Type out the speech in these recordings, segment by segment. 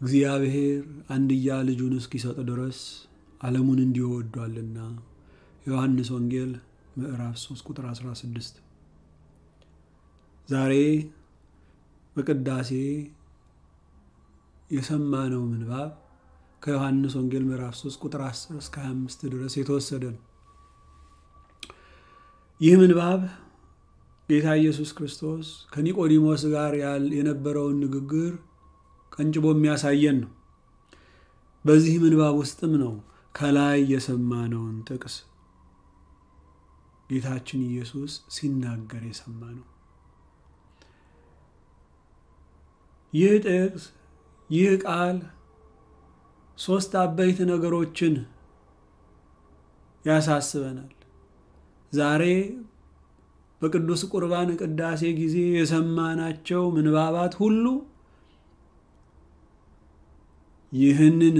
እግዚአብሔር አንድያ ልጁን እስኪሰጥ ድረስ ዓለሙን እንዲወዷልና ዮሐንስ ወንጌል ምዕራፍ 3 ቁጥር 16። ዛሬ በቅዳሴ የሰማነው ምንባብ ከዮሐንስ ወንጌል ምዕራፍ 3 ቁጥር 10 እስከ 25 ድረስ የተወሰደ ነው። ይህ ምንባብ ጌታ ኢየሱስ ክርስቶስ ከኒቆዲሞስ ጋር የነበረውን ንግግር ቀንጭቦ የሚያሳየን ነው። በዚህ ምንባብ ውስጥም ነው ከላይ የሰማነውን ጥቅስ ጌታችን ኢየሱስ ሲናገር የሰማ ነው። ይህ ጥቅስ ይህ ቃል ሶስት አበይት ነገሮችን ያሳስበናል። ዛሬ በቅዱስ ቁርባን ቅዳሴ ጊዜ የሰማናቸው ምንባባት ሁሉ ይህንን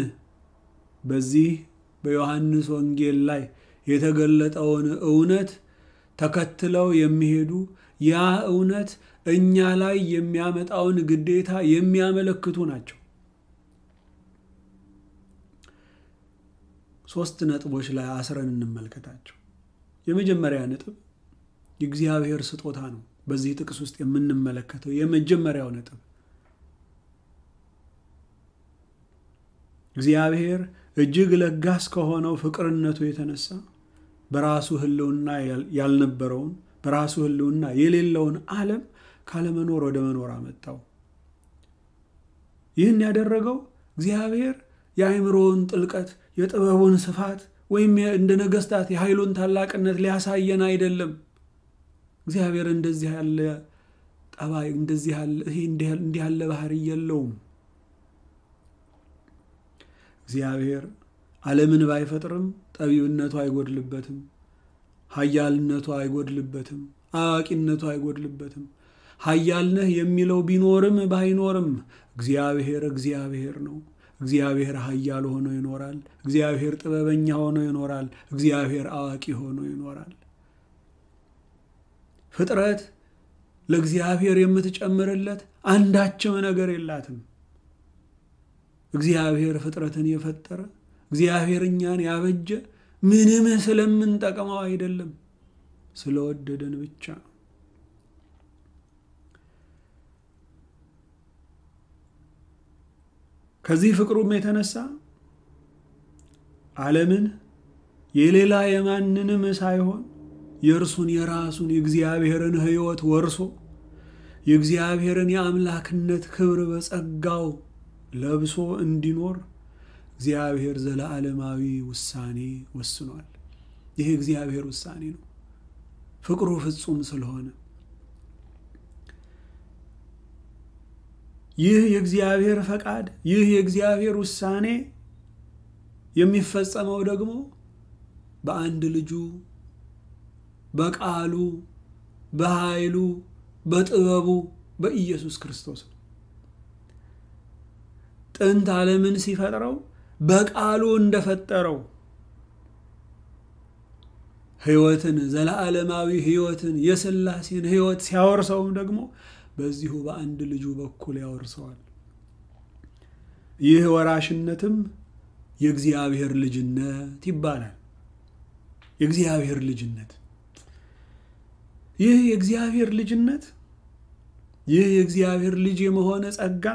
በዚህ በዮሐንስ ወንጌል ላይ የተገለጠውን እውነት ተከትለው የሚሄዱ ያ እውነት እኛ ላይ የሚያመጣውን ግዴታ የሚያመለክቱ ናቸው። ሶስት ነጥቦች ላይ አስረን እንመልከታቸው። የመጀመሪያ ነጥብ የእግዚአብሔር ስጦታ ነው። በዚህ ጥቅስ ውስጥ የምንመለከተው የመጀመሪያው ነጥብ እግዚአብሔር እጅግ ለጋስ ከሆነው ፍቅርነቱ የተነሳ በራሱ ህልውና ያልነበረውን በራሱ ህልውና የሌለውን ዓለም ካለመኖር ወደ መኖር አመጣው። ይህን ያደረገው እግዚአብሔር የአይምሮውን ጥልቀት የጥበቡን ስፋት ወይም እንደ ነገስታት የኃይሉን ታላቅነት ሊያሳየን አይደለም። እግዚአብሔር እንደዚህ ያለ ጠባይ እንዲህ ያለ ባህሪ የለውም። እግዚአብሔር ዓለምን ባይፈጥርም ጠቢብነቱ አይጎድልበትም፣ ሀያልነቱ አይጎድልበትም፣ አዋቂነቱ አይጎድልበትም። ሀያልነህ የሚለው ቢኖርም ባይኖርም እግዚአብሔር እግዚአብሔር ነው። እግዚአብሔር ኃያል ሆኖ ይኖራል። እግዚአብሔር ጥበበኛ ሆኖ ይኖራል። እግዚአብሔር አዋቂ ሆኖ ይኖራል። ፍጥረት ለእግዚአብሔር የምትጨምርለት አንዳችም ነገር የላትም። እግዚአብሔር ፍጥረትን የፈጠረ እግዚአብሔር እኛን ያበጀ ምንም ስለምንጠቅመው አይደለም፣ ስለወደደን ብቻ ነው። ከዚህ ፍቅሩም የተነሳ ዓለምን የሌላ የማንንም ሳይሆን የእርሱን የራሱን የእግዚአብሔርን ሕይወት ወርሶ የእግዚአብሔርን የአምላክነት ክብር በጸጋው ለብሶ እንዲኖር እግዚአብሔር ዘለዓለማዊ ውሳኔ ወስኗል። ይህ እግዚአብሔር ውሳኔ ነው፣ ፍቅሩ ፍጹም ስለሆነ ይህ የእግዚአብሔር ፈቃድ ይህ የእግዚአብሔር ውሳኔ የሚፈጸመው ደግሞ በአንድ ልጁ በቃሉ በኃይሉ በጥበቡ በኢየሱስ ክርስቶስ ነው። ጥንት ዓለምን ሲፈጥረው በቃሉ እንደፈጠረው ሕይወትን ዘላለማዊ ሕይወትን የስላሴን ሕይወት ሲያወርሰውም ደግሞ በዚሁ በአንድ ልጁ በኩል ያወርሰዋል። ይህ ወራሽነትም የእግዚአብሔር ልጅነት ይባላል። የእግዚአብሔር ልጅነት ይህ የእግዚአብሔር ልጅነት ይህ የእግዚአብሔር ልጅ የመሆነ ጸጋ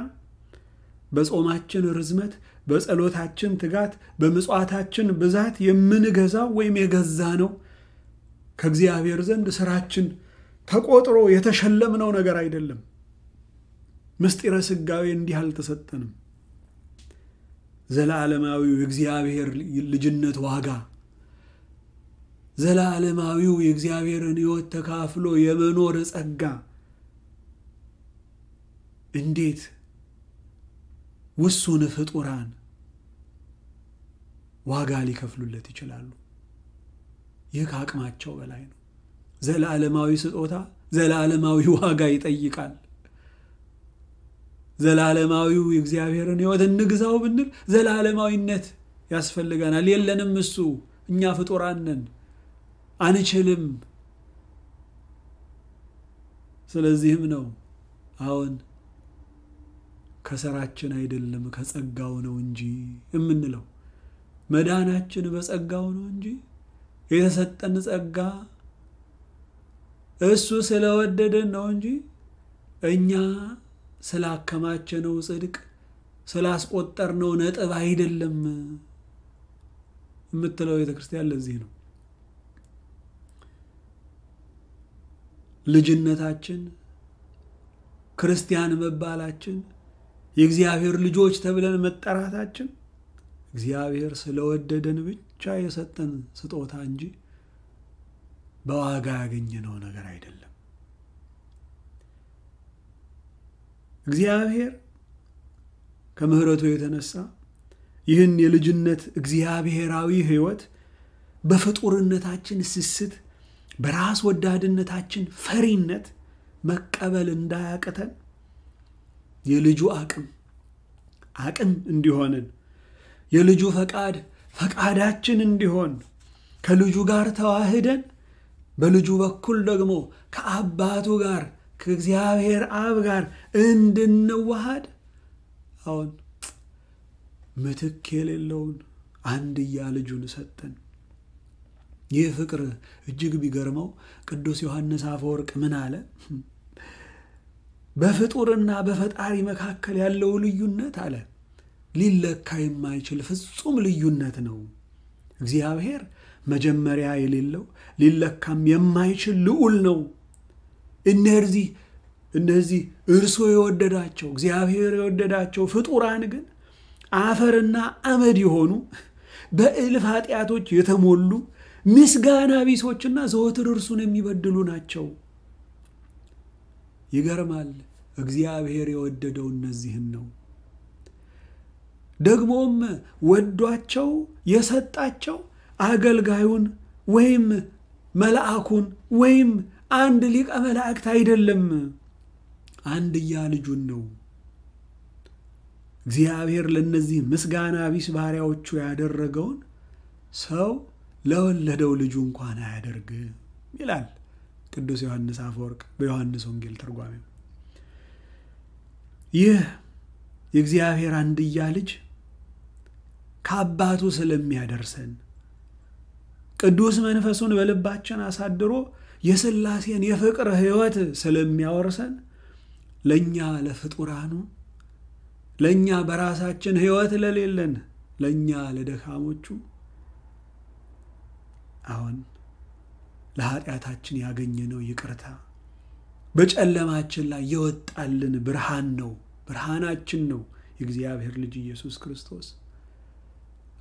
በጾማችን ርዝመት፣ በጸሎታችን ትጋት፣ በምጽዋታችን ብዛት የምንገዛው ወይም የገዛ ነው ከእግዚአብሔር ዘንድ ስራችን ተቆጥሮ የተሸለምነው ነገር አይደለም። ምስጢረ ስጋዌ እንዲህ አልተሰጠንም። ዘላለማዊው የእግዚአብሔር ልጅነት ዋጋ ዘላለማዊው የእግዚአብሔርን ሕይወት ተካፍሎ የመኖር ጸጋ እንዴት ውሱን ፍጡራን ዋጋ ሊከፍሉለት ይችላሉ? ይህ ከአቅማቸው በላይ ነው። ዘላለማዊ ስጦታ ዘላለማዊ ዋጋ ይጠይቃል። ዘላለማዊው የእግዚአብሔርን ሕይወት እንግዛው ብንል ዘላለማዊነት ያስፈልገናል። የለንም። እሱ እኛ ፍጡራን አንችልም። ስለዚህም ነው አሁን ከሰራችን አይደለም ከጸጋው ነው እንጂ የምንለው መዳናችን በጸጋው ነው እንጂ የተሰጠን ጸጋ እሱ ስለወደደን ነው እንጂ እኛ ስላከማቸነው ጽድቅ ስላስቆጠርነው ነጥብ አይደለም የምትለው ቤተ ክርስቲያን ለዚህ ነው ልጅነታችን ክርስቲያን መባላችን የእግዚአብሔር ልጆች ተብለን መጠራታችን እግዚአብሔር ስለወደደን ብቻ የሰጠን ስጦታ እንጂ በዋጋ ያገኘነው ነገር አይደለም። እግዚአብሔር ከምሕረቱ የተነሳ ይህን የልጅነት እግዚአብሔራዊ ሕይወት በፍጡርነታችን ስስት፣ በራስ ወዳድነታችን ፈሪነት መቀበል እንዳያቅተን የልጁ አቅም አቅም እንዲሆንን የልጁ ፈቃድ ፈቃዳችን እንዲሆን ከልጁ ጋር ተዋህደን በልጁ በኩል ደግሞ ከአባቱ ጋር ከእግዚአብሔር አብ ጋር እንድንዋሃድ አሁን ምትክ የሌለውን አንድያ ልጁን ሰጠን። ይህ ፍቅር እጅግ ቢገርመው ቅዱስ ዮሐንስ አፈወርቅ ምን አለ? በፍጡርና በፈጣሪ መካከል ያለው ልዩነት አለ ሊለካ የማይችል ፍጹም ልዩነት ነው። እግዚአብሔር መጀመሪያ የሌለው ሊለካም የማይችል ልዑል ነው። እነዚህ እነዚህ እርሶ የወደዳቸው እግዚአብሔር የወደዳቸው ፍጡራን ግን አፈርና አመድ የሆኑ በእልፍ ኃጢአቶች የተሞሉ ምስጋና ቢሶችና ዘወትር እርሱን የሚበድሉ ናቸው። ይገርማል። እግዚአብሔር የወደደው እነዚህን ነው። ደግሞም ወዷቸው የሰጣቸው አገልጋዩን ወይም መልአኩን ወይም አንድ ሊቀ መላእክት አይደለም፣ አንድያ ልጁን ነው። እግዚአብሔር ለእነዚህ ምስጋና ቢስ ባሪያዎቹ ያደረገውን ሰው ለወለደው ልጁ እንኳን አያደርግም ይላል ቅዱስ ዮሐንስ አፈወርቅ በዮሐንስ ወንጌል ትርጓሜ። ይህ የእግዚአብሔር አንድያ ልጅ ከአባቱ ስለሚያደርሰን ቅዱስ መንፈሱን በልባችን አሳድሮ የስላሴን የፍቅር ህይወት ስለሚያወርሰን ለእኛ ለፍጡራኑ ለእኛ በራሳችን ህይወት ለሌለን ለእኛ ለደካሞቹ አሁን ለኃጢአታችን ያገኘነው ይቅርታ በጨለማችን ላይ የወጣልን ብርሃን ነው። ብርሃናችን ነው የእግዚአብሔር ልጅ ኢየሱስ ክርስቶስ።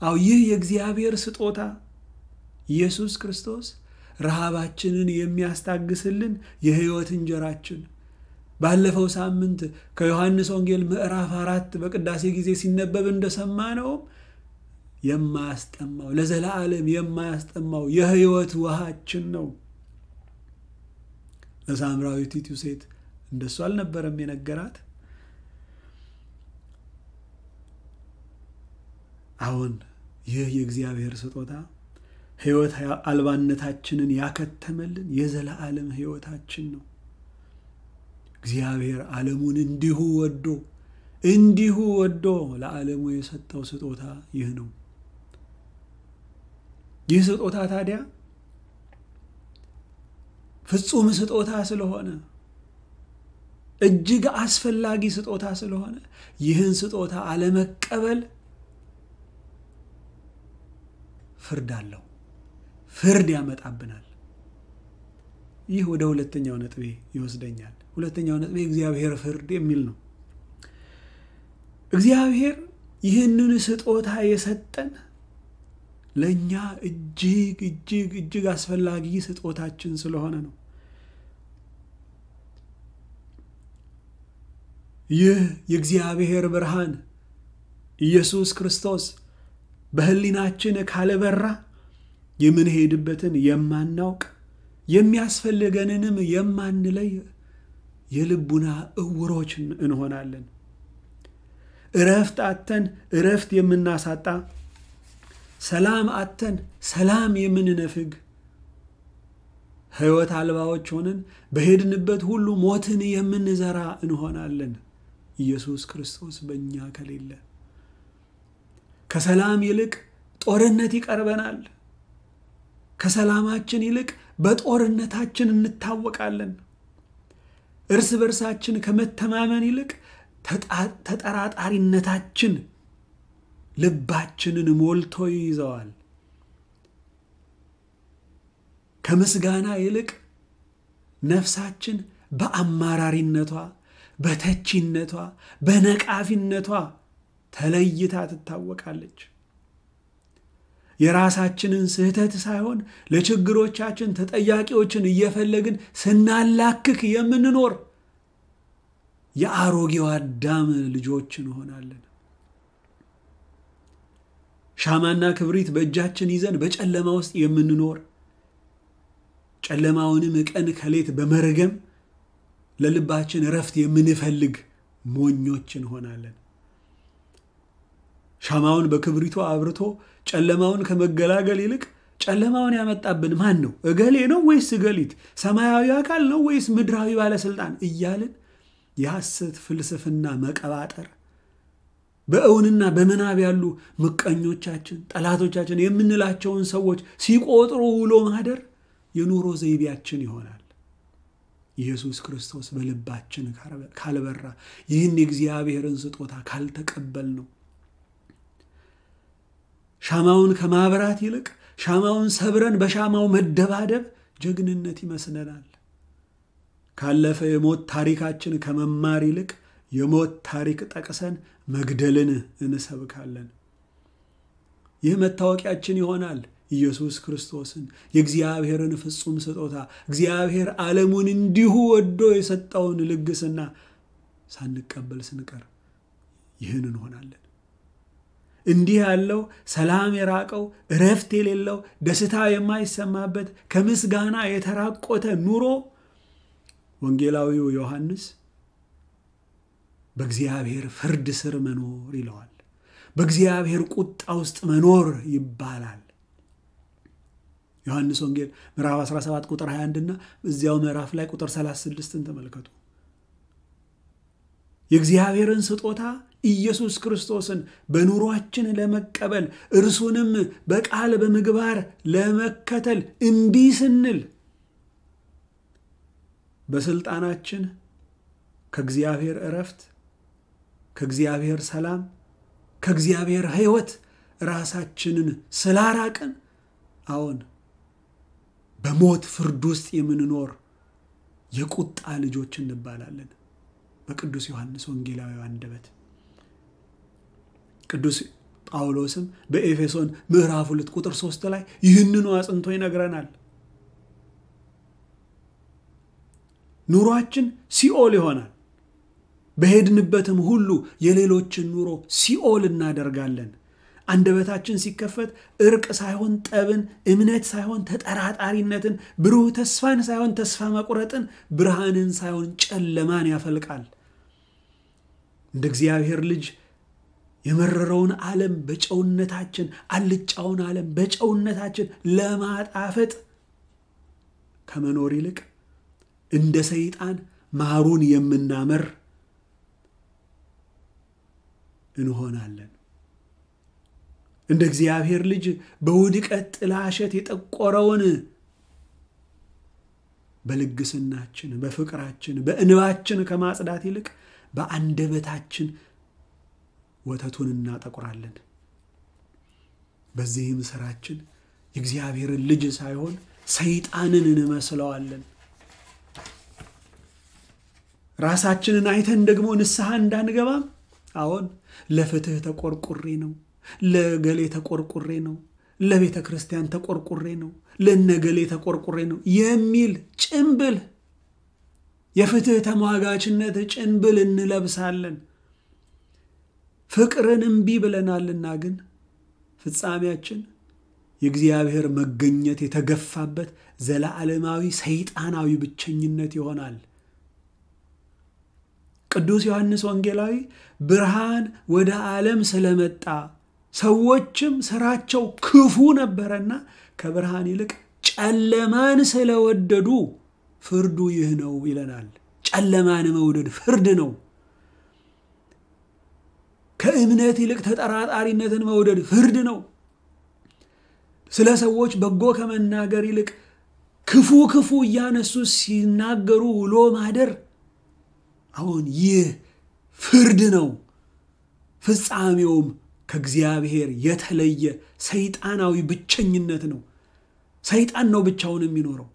አው ይህ የእግዚአብሔር ስጦታ ኢየሱስ ክርስቶስ ረሃባችንን የሚያስታግስልን የሕይወት እንጀራችን ባለፈው ሳምንት ከዮሐንስ ወንጌል ምዕራፍ አራት በቅዳሴ ጊዜ ሲነበብ እንደሰማነውም የማያስጠማው ለዘላለም የማያስጠማው የሕይወት ውሃችን ነው። ለሳምራዊቲቱ ሴት እንደሱ አልነበረም የነገራት? አሁን ይህ የእግዚአብሔር ስጦታ ሕይወት አልባነታችንን ያከተመልን የዘላዓለም ሕይወታችን ነው። እግዚአብሔር ዓለሙን እንዲሁ ወዶ እንዲሁ ወዶ ለዓለሙ የሰጠው ስጦታ ይህ ነው። ይህ ስጦታ ታዲያ ፍጹም ስጦታ ስለሆነ እጅግ አስፈላጊ ስጦታ ስለሆነ ይህን ስጦታ አለመቀበል ፍርድ አለው። ፍርድ ያመጣብናል። ይህ ወደ ሁለተኛው ነጥቤ ይወስደኛል። ሁለተኛው ነጥቤ እግዚአብሔር ፍርድ የሚል ነው። እግዚአብሔር ይህንን ስጦታ የሰጠን ለእኛ እጅግ እጅግ እጅግ አስፈላጊ ስጦታችን ስለሆነ ነው። ይህ የእግዚአብሔር ብርሃን ኢየሱስ ክርስቶስ በሕሊናችን ካለበራ የምንሄድበትን የማናውቅ የሚያስፈልገንንም የማንለይ የልቡና እውሮች እንሆናለን። እረፍት አተን እረፍት የምናሳጣ፣ ሰላም አተን ሰላም የምንነፍግ፣ ሕይወት አልባዎች ሆነን በሄድንበት ሁሉ ሞትን የምንዘራ እንሆናለን። ኢየሱስ ክርስቶስ በእኛ ከሌለ ከሰላም ይልቅ ጦርነት ይቀርበናል። ከሰላማችን ይልቅ በጦርነታችን እንታወቃለን። እርስ በርሳችን ከመተማመን ይልቅ ተጠራጣሪነታችን ልባችንን ሞልቶ ይይዘዋል። ከምስጋና ይልቅ ነፍሳችን በአማራሪነቷ፣ በተቺነቷ፣ በነቃፊነቷ ተለይታ ትታወቃለች። የራሳችንን ስህተት ሳይሆን ለችግሮቻችን ተጠያቂዎችን እየፈለግን ስናላክክ የምንኖር የአሮጌው አዳም ልጆች እንሆናለን። ሻማና ክብሪት በእጃችን ይዘን በጨለማ ውስጥ የምንኖር ጨለማውንም ቀን ከሌት በመርገም ለልባችን እረፍት የምንፈልግ ሞኞች እንሆናለን። ሻማውን በክብሪቱ አብርቶ ጨለማውን ከመገላገል ይልቅ ጨለማውን ያመጣብን ማን ነው? እገሌ ነው ወይስ እገሊት? ሰማያዊ አካል ነው ወይስ ምድራዊ ባለስልጣን? እያልን የሐሰት ፍልስፍና መቀባጠር በእውንና በምናብ ያሉ ምቀኞቻችን፣ ጠላቶቻችን የምንላቸውን ሰዎች ሲቆጥሩ ውሎ ማደር የኑሮ ዘይቤያችን ይሆናል። ኢየሱስ ክርስቶስ በልባችን ካልበራ፣ ይህን የእግዚአብሔርን ስጦታ ካልተቀበል ነው ሻማውን ከማብራት ይልቅ ሻማውን ሰብረን በሻማው መደባደብ ጀግንነት ይመስለናል። ካለፈ የሞት ታሪካችን ከመማር ይልቅ የሞት ታሪክ ጠቅሰን መግደልን እንሰብካለን። ይህ መታወቂያችን ይሆናል። ኢየሱስ ክርስቶስን የእግዚአብሔርን ፍጹም ስጦታ እግዚአብሔር ዓለሙን እንዲሁ ወዶ የሰጠውን ልግስና ሳንቀበል ስንቀር ይህን እንሆናለን። እንዲህ ያለው ሰላም የራቀው እረፍት የሌለው ደስታ የማይሰማበት ከምስጋና የተራቆተ ኑሮ ወንጌላዊው ዮሐንስ በእግዚአብሔር ፍርድ ስር መኖር ይለዋል። በእግዚአብሔር ቁጣ ውስጥ መኖር ይባላል። ዮሐንስ ወንጌል ምዕራፍ 17 ቁጥር 21 እና እዚያው ምዕራፍ ላይ ቁጥር 36ን ተመልከቱ። የእግዚአብሔርን ስጦታ ኢየሱስ ክርስቶስን በኑሯችን ለመቀበል እርሱንም በቃል በምግባር ለመከተል እምቢ ስንል በስልጣናችን ከእግዚአብሔር እረፍት፣ ከእግዚአብሔር ሰላም፣ ከእግዚአብሔር ሕይወት ራሳችንን ስላራቅን አዎን በሞት ፍርድ ውስጥ የምንኖር የቁጣ ልጆች እንባላለን በቅዱስ ዮሐንስ ወንጌላዊ አንደበት። ቅዱስ ጳውሎስም በኤፌሶን ምዕራፍ ሁለት ቁጥር ሶስት ላይ ይህንኑ አጽንቶ ይነግረናል። ኑሯችን ሲኦል ይሆናል። በሄድንበትም ሁሉ የሌሎችን ኑሮ ሲኦል እናደርጋለን። አንደበታችን ሲከፈት እርቅ ሳይሆን ጠብን፣ እምነት ሳይሆን ተጠራጣሪነትን፣ ብሩህ ተስፋን ሳይሆን ተስፋ መቁረጥን፣ ብርሃንን ሳይሆን ጨለማን ያፈልቃል። እንደ እግዚአብሔር ልጅ የመረረውን ዓለም በጨውነታችን አልጫውን ዓለም በጨውነታችን ለማጣፈጥ ከመኖር ይልቅ እንደ ሰይጣን ማሩን የምናመር እንሆናለን። እንደ እግዚአብሔር ልጅ በውድቀት ጥላሸት የጠቆረውን በልግስናችን፣ በፍቅራችን፣ በእንባችን ከማጽዳት ይልቅ በአንደበታችን ወተቱን እናጠቁራለን። በዚህም ስራችን የእግዚአብሔርን ልጅ ሳይሆን ሰይጣንን እንመስለዋለን። ራሳችንን አይተን ደግሞ ንስሐ እንዳንገባም፣ አዎን ለፍትህ ተቆርቁሬ ነው፣ ለገሌ ተቆርቁሬ ነው፣ ለቤተ ክርስቲያን ተቆርቁሬ ነው፣ ለነገሌ ተቆርቁሬ ነው የሚል ጭንብል የፍትህ ተሟጋችነት ጭንብል እንለብሳለን። ፍቅርን እምቢ ብለናልና ግን ፍጻሜያችን የእግዚአብሔር መገኘት የተገፋበት ዘላለማዊ ሰይጣናዊ ብቸኝነት ይሆናል። ቅዱስ ዮሐንስ ወንጌላዊ ብርሃን ወደ ዓለም ስለመጣ ሰዎችም ስራቸው ክፉ ነበረና ከብርሃን ይልቅ ጨለማን ስለወደዱ ፍርዱ ይህ ነው ይለናል። ጨለማን መውደድ ፍርድ ነው። ከእምነት ይልቅ ተጠራጣሪነትን መውደድ ፍርድ ነው። ስለ ሰዎች በጎ ከመናገር ይልቅ ክፉ ክፉ እያነሱ ሲናገሩ ውሎ ማደር፣ አሁን ይህ ፍርድ ነው። ፍጻሜውም ከእግዚአብሔር የተለየ ሰይጣናዊ ብቸኝነት ነው። ሰይጣን ነው ብቻውን የሚኖረው፣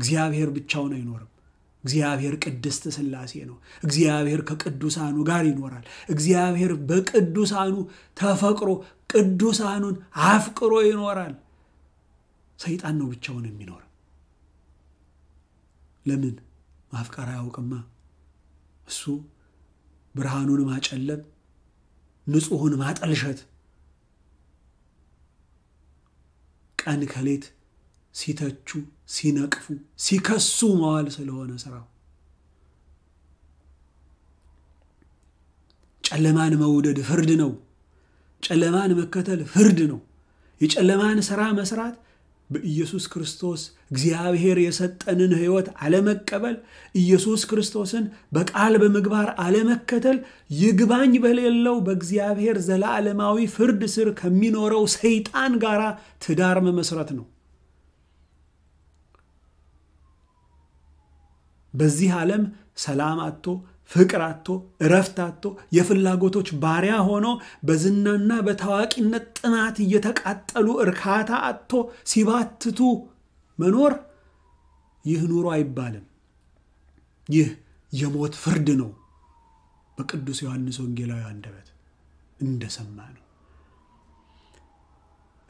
እግዚአብሔር ብቻውን አይኖርም። እግዚአብሔር ቅድስት ስላሴ ነው። እግዚአብሔር ከቅዱሳኑ ጋር ይኖራል። እግዚአብሔር በቅዱሳኑ ተፈቅሮ ቅዱሳኑን አፍቅሮ ይኖራል። ሰይጣን ነው ብቻውን የሚኖር። ለምን ማፍቀር አያውቅማ። እሱ ብርሃኑን ማጨለም፣ ንጹሑን ማጠልሸት፣ ቀን ከሌት ሲተቹ፣ ሲነቅፉ፣ ሲከሱ መዋል ስለሆነ ስራው ጨለማን መውደድ ፍርድ ነው። ጨለማን መከተል ፍርድ ነው። የጨለማን ስራ መስራት በኢየሱስ ክርስቶስ እግዚአብሔር የሰጠንን ሕይወት አለመቀበል፣ ኢየሱስ ክርስቶስን በቃል በምግባር አለመከተል ይግባኝ በሌለው በእግዚአብሔር ዘላለማዊ ፍርድ ስር ከሚኖረው ሰይጣን ጋር ትዳር መመስረት ነው። በዚህ ዓለም ሰላም አጥቶ ፍቅር አጥቶ እረፍት አጥቶ የፍላጎቶች ባሪያ ሆኖ በዝናና በታዋቂነት ጥናት እየተቃጠሉ እርካታ አጥቶ ሲባትቱ መኖር ይህ ኑሮ አይባልም። ይህ የሞት ፍርድ ነው። በቅዱስ ዮሐንስ ወንጌላዊ አንደበት እንደሰማ ነው።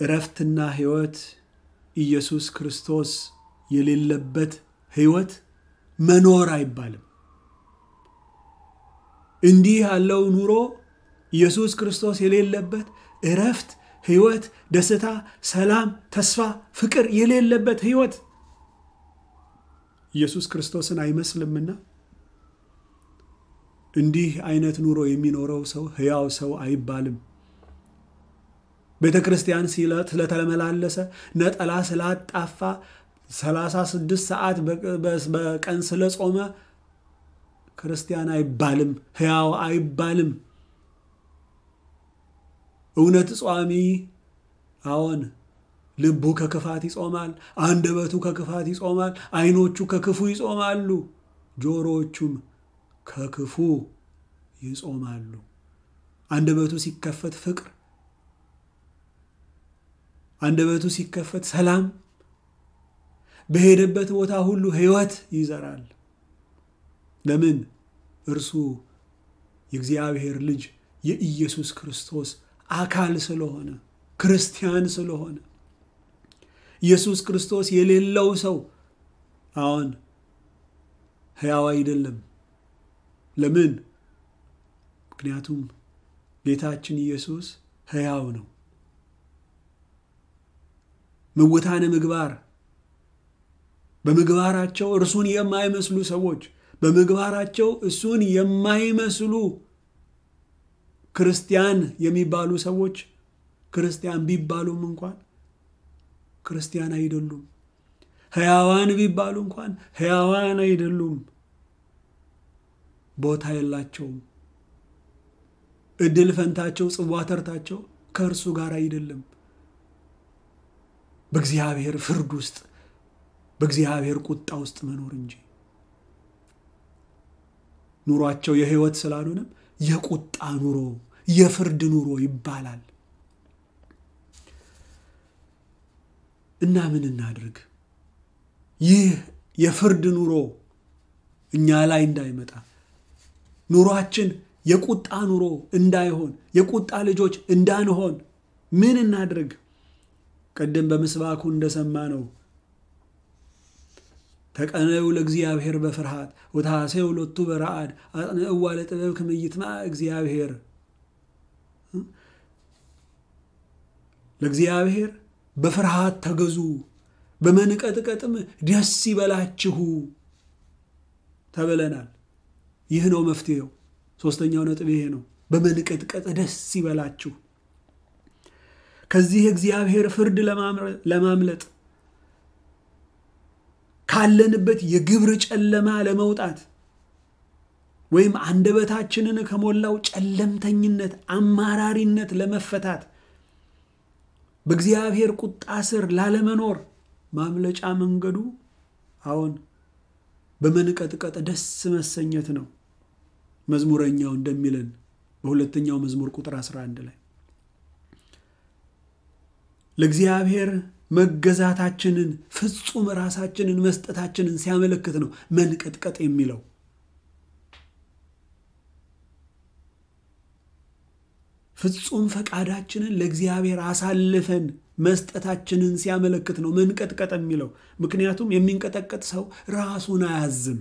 እረፍትና ሕይወት ኢየሱስ ክርስቶስ የሌለበት ሕይወት መኖር አይባልም። እንዲህ ያለው ኑሮ ኢየሱስ ክርስቶስ የሌለበት እረፍት፣ ህይወት፣ ደስታ፣ ሰላም፣ ተስፋ፣ ፍቅር የሌለበት ህይወት ኢየሱስ ክርስቶስን አይመስልምና እንዲህ አይነት ኑሮ የሚኖረው ሰው ህያው ሰው አይባልም። ቤተ ክርስቲያን ስለተመላለሰ፣ ነጠላ ስላጣፋ፣ 36 ሰዓት በቀን ስለጾመ ክርስቲያን አይባልም፣ ሕያው አይባልም። እውነት ጿሚ አዎን፣ ልቡ ከክፋት ይጾማል፣ አንደበቱ ከክፋት ይጾማል፣ ዓይኖቹ ከክፉ ይጾማሉ፣ ጆሮዎቹም ከክፉ ይጾማሉ። አንደበቱ ሲከፈት ፍቅር፣ አንደበቱ ሲከፈት ሰላም በሄደበት ቦታ ሁሉ ህይወት ይዘራል። ለምን? እርሱ የእግዚአብሔር ልጅ የኢየሱስ ክርስቶስ አካል ስለሆነ ክርስቲያን ስለሆነ ኢየሱስ ክርስቶስ የሌለው ሰው አሁን ሕያው አይደለም። ለምን? ምክንያቱም ጌታችን ኢየሱስ ሕያው ነው። ምውታነ ምግባር በምግባራቸው እርሱን የማይመስሉ ሰዎች በምግባራቸው እሱን የማይመስሉ ክርስቲያን የሚባሉ ሰዎች ክርስቲያን ቢባሉም እንኳን ክርስቲያን አይደሉም። ሕያዋን ቢባሉ እንኳን ሕያዋን አይደሉም። ቦታ የላቸውም። እድል ፈንታቸው፣ ጽዋ ተርታቸው ከእርሱ ጋር አይደለም። በእግዚአብሔር ፍርድ ውስጥ በእግዚአብሔር ቁጣ ውስጥ መኖር እንጂ ኑሯቸው የህይወት ስላልሆነም የቁጣ ኑሮ የፍርድ ኑሮ ይባላል እና ምን እናድርግ ይህ የፍርድ ኑሮ እኛ ላይ እንዳይመጣ ኑሯችን የቁጣ ኑሮ እንዳይሆን የቁጣ ልጆች እንዳንሆን ምን እናድርግ ቅድም በምስባኩ እንደሰማ ነው ተቀነዩ ለእግዚአብሔር በፍርሃት ወታሴው ሎቱ በረአድ አጥንእዋ ለጥበብ ከመይትማ እግዚአብሔር ለእግዚአብሔር በፍርሃት ተገዙ፣ በመንቀጥቀጥም ደስ ይበላችሁ ተብለናል። ይህ ነው መፍትሄው። ሶስተኛው ነጥብ ይሄ ነው። በመንቀጥቀጥ ደስ ይበላችሁ። ከዚህ እግዚአብሔር ፍርድ ለማምለጥ ካለንበት የግብር ጨለማ ለመውጣት ወይም አንደበታችንን ከሞላው ጨለምተኝነት አማራሪነት ለመፈታት በእግዚአብሔር ቁጣ ስር ላለመኖር ማምለጫ መንገዱ አሁን በመንቀጥቀጥ ደስ መሰኘት ነው። መዝሙረኛው እንደሚለን በሁለተኛው መዝሙር ቁጥር 11 ላይ ለእግዚአብሔር መገዛታችንን ፍጹም ራሳችንን መስጠታችንን ሲያመለክት ነው መንቀጥቀጥ የሚለው። ፍጹም ፈቃዳችንን ለእግዚአብሔር አሳልፈን መስጠታችንን ሲያመለክት ነው መንቀጥቀጥ የሚለው። ምክንያቱም የሚንቀጠቀጥ ሰው ራሱን አያዝም፣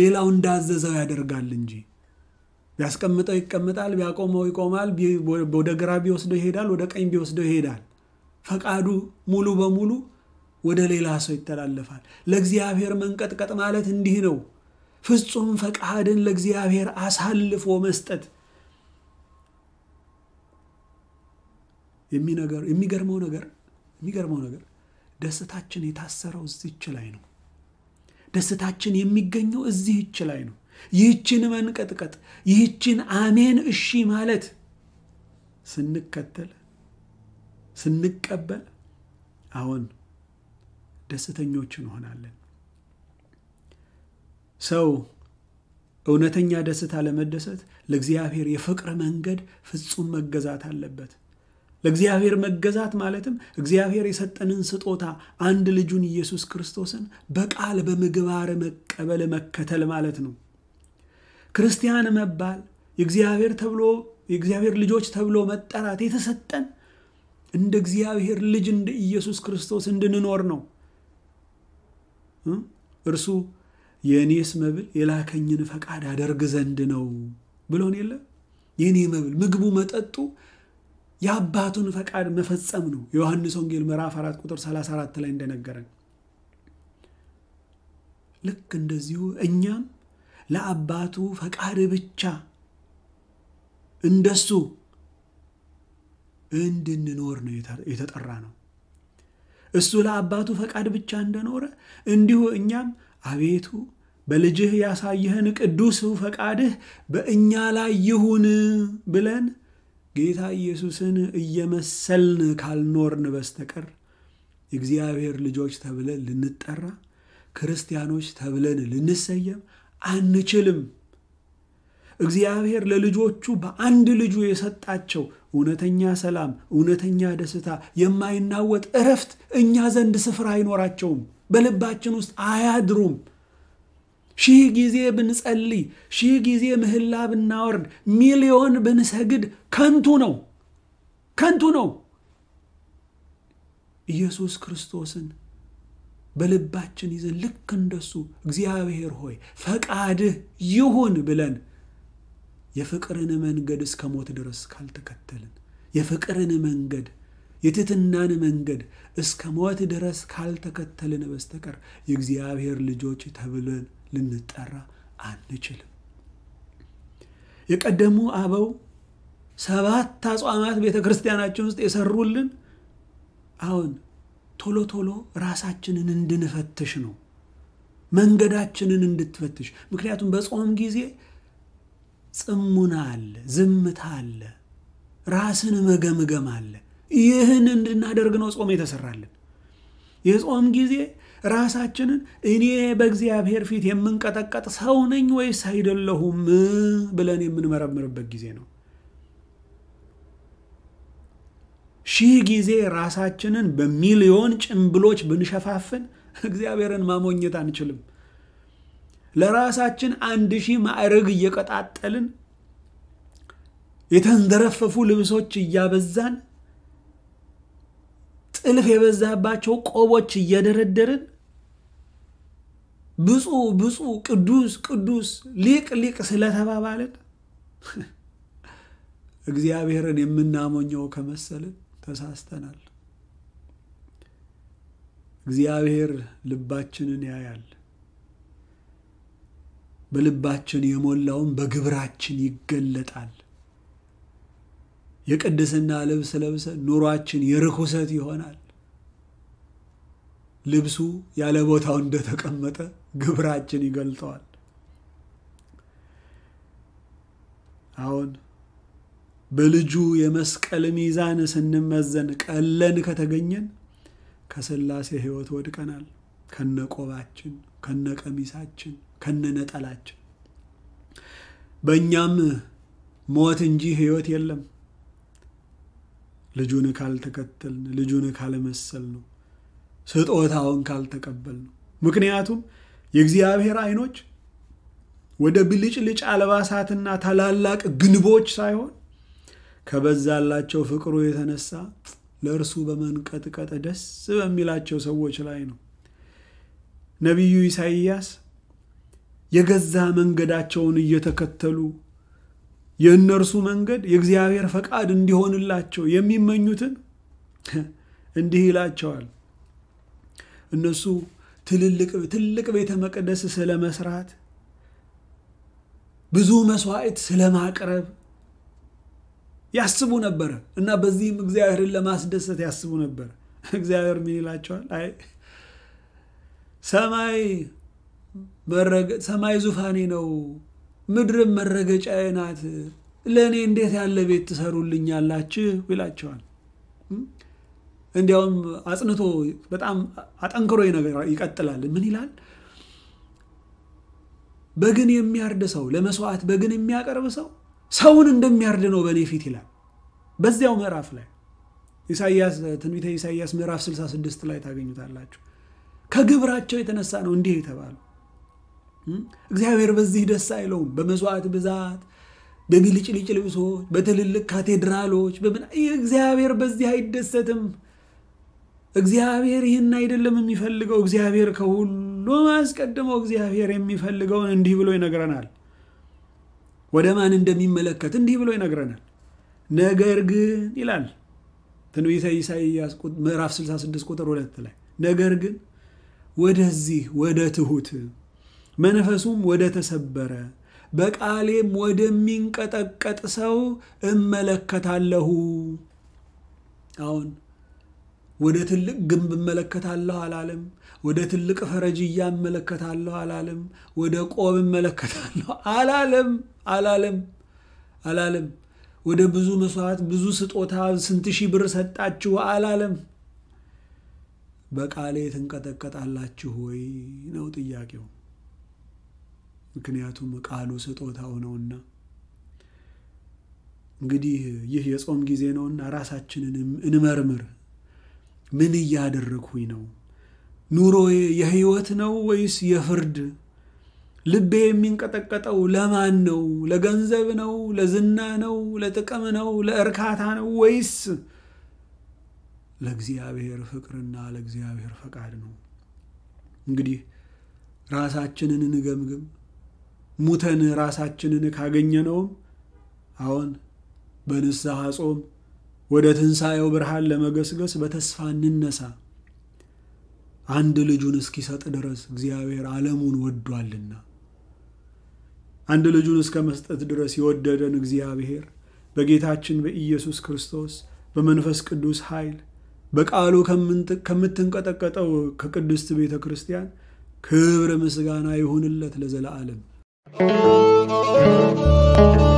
ሌላው እንዳዘዘው ያደርጋል እንጂ ቢያስቀምጠው ይቀመጣል፣ ቢያቆመው ይቆማል፣ ወደ ግራ ቢወስደው ይሄዳል፣ ወደ ቀኝ ቢወስደው ይሄዳል። ፈቃዱ ሙሉ በሙሉ ወደ ሌላ ሰው ይተላለፋል። ለእግዚአብሔር መንቀጥቀጥ ማለት እንዲህ ነው። ፍጹም ፈቃድን ለእግዚአብሔር አሳልፎ መስጠት። የሚገርመው ነገር የሚገርመው ነገር ደስታችን የታሰረው እዚች ላይ ነው። ደስታችን የሚገኘው እዚህች ላይ ነው። ይህችን መንቀጥቀጥ፣ ይህችን አሜን እሺ ማለት ስንከተል ስንቀበል አሁን ደስተኞች እንሆናለን። ሰው እውነተኛ ደስታ ለመደሰት ለእግዚአብሔር የፍቅር መንገድ ፍጹም መገዛት አለበት። ለእግዚአብሔር መገዛት ማለትም እግዚአብሔር የሰጠንን ስጦታ አንድ ልጁን ኢየሱስ ክርስቶስን በቃል በምግባር መቀበል መከተል ማለት ነው። ክርስቲያን መባል የእግዚአብሔር ተብሎ የእግዚአብሔር ልጆች ተብሎ መጠራት የተሰጠን እንደ እግዚአብሔር ልጅ እንደ ኢየሱስ ክርስቶስ እንድንኖር ነው። እርሱ የእኔስ መብል የላከኝን ፈቃድ አደርግ ዘንድ ነው ብሎን የለ። የእኔ መብል ምግቡ፣ መጠጡ የአባቱን ፈቃድ መፈጸም ነው። ዮሐንስ ወንጌል ምዕራፍ 4 ቁጥር 34 ላይ እንደነገረን ልክ እንደዚሁ እኛም ለአባቱ ፈቃድ ብቻ እንደሱ እንድንኖር ነው የተጠራ ነው። እሱ ለአባቱ ፈቃድ ብቻ እንደኖረ እንዲሁ እኛም አቤቱ በልጅህ ያሳየህን ቅዱስ ፈቃድህ በእኛ ላይ ይሁን ብለን ጌታ ኢየሱስን እየመሰልን ካልኖርን በስተቀር እግዚአብሔር ልጆች ተብለን ልንጠራ ክርስቲያኖች ተብለን ልንሰየም አንችልም። እግዚአብሔር ለልጆቹ በአንድ ልጁ የሰጣቸው እውነተኛ ሰላም፣ እውነተኛ ደስታ፣ የማይናወጥ እረፍት እኛ ዘንድ ስፍራ አይኖራቸውም። በልባችን ውስጥ አያድሩም። ሺህ ጊዜ ብንጸልይ፣ ሺህ ጊዜ ምህላ ብናወርድ፣ ሚሊዮን ብንሰግድ ከንቱ ነው፣ ከንቱ ነው። ኢየሱስ ክርስቶስን በልባችን ይዘን ልክ እንደሱ እግዚአብሔር ሆይ ፈቃድህ ይሁን ብለን የፍቅርን መንገድ እስከ ሞት ድረስ ካልተከተልን የፍቅርን መንገድ የትትናን መንገድ እስከ ሞት ድረስ ካልተከተልን በስተቀር የእግዚአብሔር ልጆች ተብለን ልንጠራ አንችልም። የቀደሙ አበው ሰባት አጽዋማት ቤተ ክርስቲያናችን ውስጥ የሰሩልን አሁን ቶሎ ቶሎ ራሳችንን እንድንፈትሽ ነው። መንገዳችንን እንድትፈትሽ ምክንያቱም በጾም ጊዜ ጽሙና አለ፣ ዝምታ አለ፣ ራስን መገምገም አለ። ይህን እንድናደርግ ነው ጾም የተሰራልን። የጾም ጊዜ ራሳችንን እኔ በእግዚአብሔር ፊት የምንቀጠቀጥ ሰው ነኝ ወይስ አይደለሁም ብለን የምንመረምርበት ጊዜ ነው። ሺህ ጊዜ ራሳችንን በሚሊዮን ጭምብሎች ብንሸፋፍን እግዚአብሔርን ማሞኘት አንችልም። ለራሳችን አንድ ሺህ ማዕረግ እየቀጣጠልን የተንዘረፈፉ ልብሶች እያበዛን ጥልፍ የበዛባቸው ቆቦች እየደረደርን ብፁ ብፁ ቅዱስ ቅዱስ ሊቅ ሊቅ ስለተባባልን እግዚአብሔርን የምናሞኘው ከመሰልን ተሳስተናል። እግዚአብሔር ልባችንን ያያል። በልባችን የሞላውም በግብራችን ይገለጣል። የቅድስና ልብስ ለብሰን ኑሯችን የርኩሰት ይሆናል። ልብሱ ያለ ቦታው እንደተቀመጠ ግብራችን ይገልጠዋል። አሁን በልጁ የመስቀል ሚዛን ስንመዘን ቀለን ከተገኘን ከስላሴ ሕይወት ወድቀናል። ከነቆባችን ከነቀሚሳችን ከነነጠላቸው። በእኛም ሞት እንጂ ህይወት የለም ልጁን ካልተከተልን፣ ልጁን ካልመሰል ነው ስጦታውን ካልተቀበል ነው። ምክንያቱም የእግዚአብሔር አይኖች ወደ ብልጭልጭ አልባሳትና ታላላቅ ግንቦች ሳይሆን ከበዛላቸው ፍቅሩ የተነሳ ለእርሱ በመንቀጥቀጥ ደስ በሚላቸው ሰዎች ላይ ነው። ነቢዩ ኢሳይያስ የገዛ መንገዳቸውን እየተከተሉ የእነርሱ መንገድ የእግዚአብሔር ፈቃድ እንዲሆንላቸው የሚመኙትን እንዲህ ይላቸዋል። እነሱ ትልቅ ቤተ መቅደስ ስለ መስራት ብዙ መስዋዕት ስለ ማቅረብ ያስቡ ነበረ እና በዚህም እግዚአብሔርን ለማስደሰት ያስቡ ነበር። እግዚአብሔር ምን ይላቸዋል? አይ ሰማይ ሰማይ ዙፋኔ ነው፣ ምድርም መረገጫዬ ናት። ለእኔ እንዴት ያለ ቤት ትሰሩልኛላችሁ ይላቸዋል። እንዲያውም አጽንቶ በጣም አጠንክሮ ይቀጥላል። ምን ይላል? በግን የሚያርድ ሰው ለመስዋዕት በግን የሚያቀርብ ሰው ሰውን እንደሚያርድ ነው በእኔ ፊት ይላል። በዚያው ምዕራፍ ላይ ኢሳያስ ትንቢተ ኢሳያስ ምዕራፍ 66 ላይ ታገኙታላችሁ። ከግብራቸው የተነሳ ነው እንዲህ የተባሉ እግዚአብሔር በዚህ ደስ አይለውም። በመስዋዕት ብዛት፣ በብልጭልጭ ልብሶች፣ በትልልቅ ካቴድራሎች በምን እግዚአብሔር በዚህ አይደሰትም። እግዚአብሔር ይህን አይደለም የሚፈልገው። እግዚአብሔር ከሁሉ አስቀድመው እግዚአብሔር የሚፈልገውን እንዲህ ብሎ ይነግረናል። ወደ ማን እንደሚመለከት እንዲህ ብሎ ይነግረናል። ነገር ግን ይላል ትንቢተ ኢሳይያስ ምዕራፍ 66 ቁጥር ሁለት ላይ ነገር ግን ወደዚህ ወደ ትሁት መንፈሱም ወደ ተሰበረ በቃሌም ወደሚንቀጠቀጥ ሰው እመለከታለሁ። አሁን ወደ ትልቅ ግንብ እመለከታለሁ አላለም። ወደ ትልቅ ፈረጅያ እመለከታለሁ አላለም። ወደ ቆብ እመለከታለሁ አላለም አላለም አላለም። ወደ ብዙ መስዋዕት፣ ብዙ ስጦታ፣ ስንት ሺህ ብር ሰጣችሁ አላለም። በቃሌ ትንቀጠቀጣላችሁ ወይ ነው ጥያቄው። ምክንያቱም ቃሉ ስጦታው ነውና። እንግዲህ ይህ የጾም ጊዜ ነውና ራሳችንን እንመርምር። ምን እያደረግሁኝ ነው? ኑሮዬ የህይወት ነው ወይስ የፍርድ? ልቤ የሚንቀጠቀጠው ለማን ነው? ለገንዘብ ነው? ለዝና ነው? ለጥቅም ነው? ለእርካታ ነው? ወይስ ለእግዚአብሔር ፍቅርና ለእግዚአብሔር ፈቃድ ነው? እንግዲህ ራሳችንን እንገምግም። ሙተን ራሳችንን ካገኘነውም አሁን በንስሐ ጾም ወደ ትንሣኤው ብርሃን ለመገስገስ በተስፋ እንነሳ። አንድ ልጁን እስኪሰጥ ድረስ እግዚአብሔር ዓለሙን ወዷልና አንድ ልጁን እስከ መስጠት ድረስ የወደደን እግዚአብሔር በጌታችን በኢየሱስ ክርስቶስ በመንፈስ ቅዱስ ኃይል በቃሉ ከምትንቀጠቀጠው ከቅድስት ቤተ ክርስቲያን ክብር ምስጋና ይሁንለት ለዘለዓለም። Thank you.